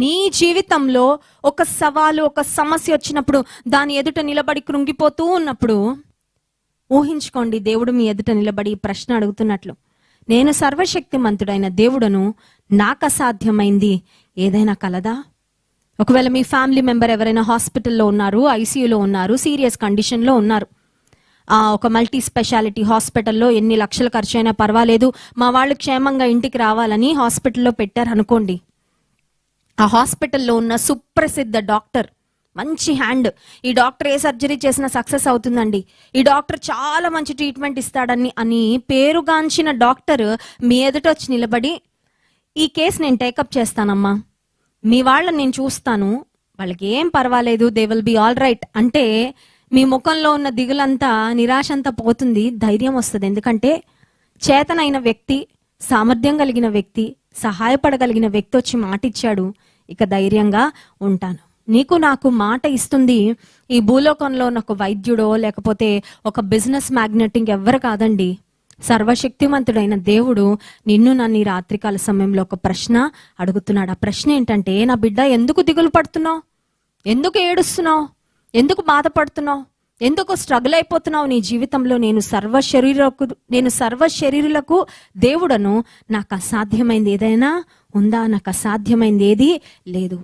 నీ జీవితంలో ఒక సవాలు ఒక సమస్య వచ్చినప్పుడు దాని ఎదుట నిలబడి కృంగిపోతూ ఉన్నప్పుడు ఊహించుకోండి దేవుడు మీ ఎదుట నిలబడి ప్రశ్న అడుగుతున్నట్లు నేను సర్వశక్తిమంతుడైన దేవుడను నాకు అసాధ్యమైంది ఏదైనా కలదా ఒకవేళ మీ ఫ్యామిలీ మెంబర్ ఎవరైనా హాస్పిటల్లో ఉన్నారు ఐసీయూలో ఉన్నారు సీరియస్ కండిషన్లో ఉన్నారు ఒక మల్టీ స్పెషాలిటీ హాస్పిటల్లో ఎన్ని లక్షలు ఖర్చు అయినా పర్వాలేదు మా వాళ్ళు క్షేమంగా ఇంటికి రావాలని హాస్పిటల్లో పెట్టారు అనుకోండి ఆ హాస్పిటల్లో ఉన్న సుప్రసిద్ధ డాక్టర్ మంచి హ్యాండ్ ఈ డాక్టర్ ఏ సర్జరీ చేసినా సక్సెస్ అవుతుందండి ఈ డాక్టర్ చాలా మంచి ట్రీట్మెంట్ ఇస్తాడని అని పేరుగాంచిన డాక్టర్ మీ ఎదుట వచ్చి నిలబడి ఈ కేసు నేను టేకప్ చేస్తానమ్మా మీ వాళ్ళని నేను చూస్తాను వాళ్ళకి ఏం పర్వాలేదు they will be all right అంటే మీ ముఖంలో ఉన్న దిగులంతా నిరాశ అంతా పోతుంది ధైర్యం వస్తుంది ఎందుకంటే చేతనైన వ్యక్తి సామర్థ్యం కలిగిన వ్యక్తి సహాయపడగలిగిన వ్యక్తి వచ్చి మాట ఇచ్చాడు ఇక ధైర్యంగా ఉంటాను నీకు నాకు మాట ఇస్తుంది ఈ భూలోకంలో ఒక వైద్యుడో లేకపోతే ఒక బిజినెస్ మ్యాగ్నెటింగ్ ఎవ్వరు కాదండి సర్వశక్తిమంతుడైన దేవుడు నిన్ను నన్ను ఈ రాత్రికాల సమయంలో ఒక ప్రశ్న అడుగుతున్నాడు ఆ ప్రశ్న ఏంటంటే నా బిడ్డ ఎందుకు దిగులు పడుతున్నావు ఎందుకు ఏడుస్తున్నావు ఎందుకు బాధపడుతున్నావు ఎందుకు స్ట్రగుల్ అయిపోతున్నావు నీ జీవితంలో నేను సర్వ శరీరకు నేను సర్వ శరీరులకు దేవుడను నాకు అసాధ్యమైంది ఏదైనా ఉందా నాకు అసాధ్యమైంది ఏది లేదు